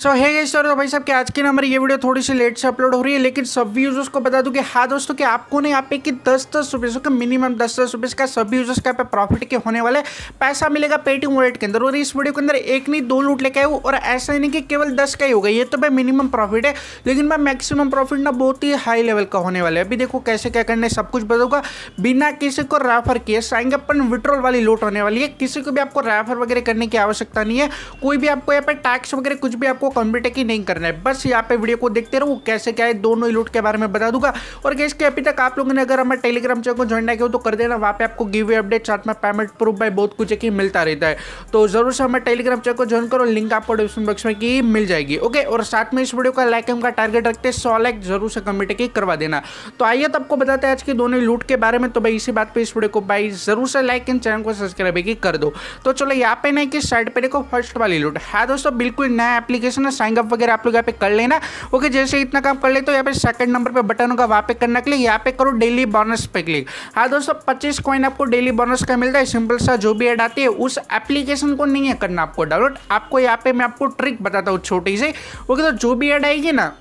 सो है ये सर तो भाई साहब कि आज की ना हमारी ये वीडियो थोड़ी सी लेट से अपलोड हो रही है लेकिन सभी यूजर्स को बता दूं कि हाँ दोस्तों कि आपको ना यहाँ पे कि दस दस रुपये का मिनिमम दस दस रुपये का सभी यूजर्स का पे प्रॉफिट के होने वाले पैसा मिलेगा पेटीएम वॉलेट के अंदर और इस वीडियो के अंदर एक नहीं दो लूट लेके आऊँ और ऐसा नहीं कि केवल दस का ही होगा ये तो भाई मिनिमम प्रॉफिट है लेकिन भाई मैक्सिमम प्रॉफिट ना बहुत ही हाई लेवल का होने वाला है अभी देखो कैसे क्या करना है सब कुछ बताऊंगा बिना किसी को रेफर किए साइंग अपन विड्रॉल वाली लूट होने वाली है किसी को भी आपको रेफर वगैरह करने की आवश्यकता नहीं है कोई भी आपको यहाँ पे टैक्स वगैरह कुछ भी आपको कंप्यूटर की नहीं करना है बस यहाँ पे वीडियो को देखते रहो कैसे क्या है दोनों इलूट के बारे में बता दूंगा और गैस के अभी तक आप लोगों ने अगर हमारे टेलीग्राम चैनल को ज्वाइन ना किया तो कर देना वहाँ पे आपको गिव अपडेट साथ में पेमेंट प्रूफ बाई बहुत कुछ एक मिलता रहता है तो जरूर से हमारे टेलीग्राम चैनल को ज्वाइन करो लिंक आपको डिस्क्रिप्शन बॉक्स में की मिल जाएगी ओके और साथ में इस वीडियो का लाइक का टारगेट रखते हैं सौ लाइक जरूर से कमेंट की करवा देना तो आइए तो आपको बताते हैं आज के दोनों लूट के बारे में तो भाई इसी बात पर इस वीडियो को भाई जरूर से लाइक एंड चैनल को सब्सक्राइब कर दो तो चलो यहाँ पे नहीं कि साइड पर देखो फर्स्ट वाली लूट है हाँ दोस्तों बिल्कुल नया एप्लीकेशन रजिस्ट्रेशन है साइन अप वगैरह आप लोग यहाँ पे कर लेना ओके जैसे इतना काम कर ले तो यहाँ पे सेकंड नंबर पे बटन होगा वहाँ पे करना क्लिक यहाँ पे करो डेली बोनस पे क्लिक हाँ दोस्तों पच्चीस कॉइन आपको डेली बोनस का मिलता है सिंपल सा जो भी एड आती है उस एप्लीकेशन को नहीं है करना आपको डाउनलोड आपको यहाँ पे मैं आपको ट्रिक बताता हूँ छोटी सी ओके तो जो भी एड आएगी ना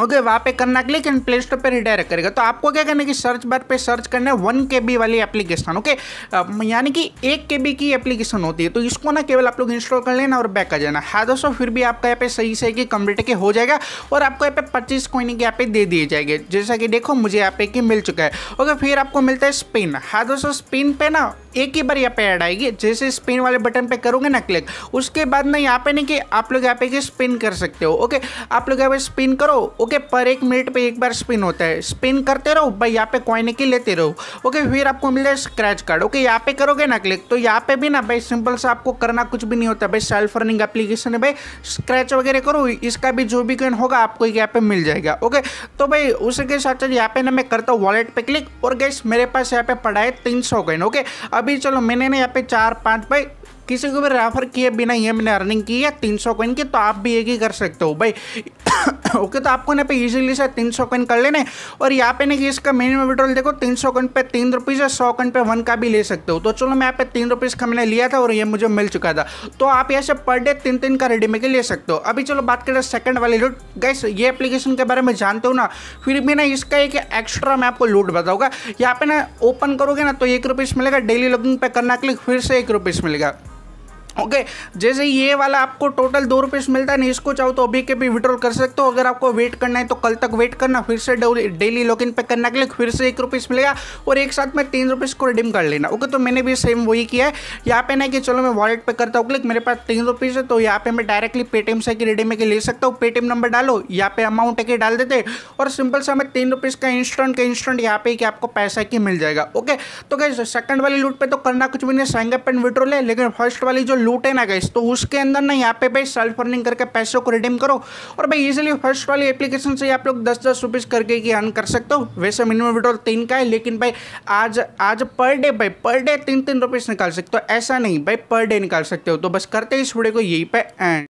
ओके okay, वहाँ पे करना क्लिक एंड प्ले स्टोर पर रिडायरेक्ट करेगा तो आपको क्या करना है कि सर्च बार पे सर्च करना है वन के बी वाली एप्लीकेशन ओके यानी कि एक के बी की एप्लीकेशन होती है तो इसको ना केवल आप लोग इंस्टॉल कर लेना और बैक आ जाना हाँ दोस्तों फिर भी आपका यहाँ पे सही सही कि कंप्लीट के हो जाएगा और आपको यहाँ पे पच्चीस कोइन के यहाँ पे दे दिए जाएंगे जैसा कि देखो मुझे यहाँ पे कि मिल चुका है ओके फिर आपको मिलता है स्पिन हाँ दोस्तों स्पिन पे ना एक ही बार यहाँ पे ऐड आएगी जैसे स्पिन वाले बटन पे करोगे ना क्लिक उसके बाद ना यहाँ पे नहीं कि आप लोग यहाँ पे कि स्पिन कर सकते हो ओके आप लोग यहाँ पे स्पिन करो ओके पर एक मिनट पे एक बार स्पिन होता है स्पिन करते रहो भाई यहाँ पे कॉइन की लेते रहो ओके फिर आपको मिल जाए स्क्रैच कार्ड ओके यहाँ पे करोगे ना क्लिक तो यहाँ पे भी ना भाई सिंपल सा आपको करना कुछ भी नहीं होता भाई सेल्फ रनिंग एप्लीकेशन है भाई स्क्रैच वगैरह करो इसका भी जो भी कॉइन होगा आपको यहाँ पे मिल जाएगा ओके तो भाई उसके साथ साथ यहाँ पे ना मैं करता हूँ वॉलेट पे क्लिक और गैस मेरे पास यहाँ पे पड़ा है तीन सौ कॉइन ओके अभी चलो मैंने ना यहाँ पे चार पाँच भाई किसी को भी रेफर किए बिना ही हमने अर्निंग की है तीन सौ कोइन की तो आप भी एक ही कर सकते हो भाई ओके तो आपको ना पे इजीली से तीन सौ कोइन कर लेने और यहाँ पे ना कि इसका मिनिमम विड्रॉल देखो तीन सौ कोइन पे तीन रुपीज़ या सौ कोइन पे वन का भी ले सकते हो तो चलो मैं यहाँ पे तीन रुपीज़ का मैंने लिया था और ये मुझे मिल चुका था तो आप यहाँ से पर डे तीन तीन का रेडी मेके ले सकते हो अभी चलो बात करें सेकंड वाले लूट गैस ये एप्लीकेशन के बारे में जानते हो ना फिर भी ना इसका एक एक्स्ट्रा मैं आपको लूट बताऊंगा यहाँ पे ना ओपन करोगे ना तो एक रुपीज़ मिलेगा डेली लॉगिंग पे करना क्लिक फिर से एक रुपीज़ मिलेगा ओके okay, जैसे ये वाला आपको टोटल दो रुपीस मिलता है नहीं इसको चाहो तो अभी के भी विड्रॉल कर सकते हो अगर आपको वेट करना है तो कल तक वेट करना फिर से डेली लॉगिन पे करने के लिए फिर से एक रुपीस मिलेगा और एक साथ में तीन रुपीस को रिडीम कर लेना ओके okay, तो मैंने भी सेम वही किया है यहाँ पे ना कि चलो मैं वॉलेट पे करता हूँ क्लिक मेरे पास तीन है तो यहाँ पे मैं डायरेक्टली पेटीएम से कि रिडीम के ले सकता हूँ पेटीएम नंबर डालो यहाँ पे अमाउंट है कि डाल देते और सिंपल सा मैं तीन रुपीज़ का इंस्टेंट का इंस्टेंट यहाँ पे कि आपको पैसा की मिल जाएगा ओके तो क्या सेकंड वाली लूट पर तो करना कुछ भी नहीं सैंगअप एंड विड्रॉल है लेकिन फर्स्ट वाली जो लूटे ना गए तो उसके अंदर ना यहाँ पे भाई सेल्फ अर्निंग करके पैसों को रिडीम करो और भाई इजिली फर्स्ट वाली एप्लीकेशन से आप लोग दस दस रुपीज़ करके की अर्न कर सकते हो वैसे मिनिमम विड्रॉल तीन का है लेकिन भाई आज आज पर डे भाई पर डे तीन तीन रुपीज़ निकाल सकते हो ऐसा नहीं भाई पर डे निकाल सकते हो तो बस करते इस वीडियो को यही पे एंड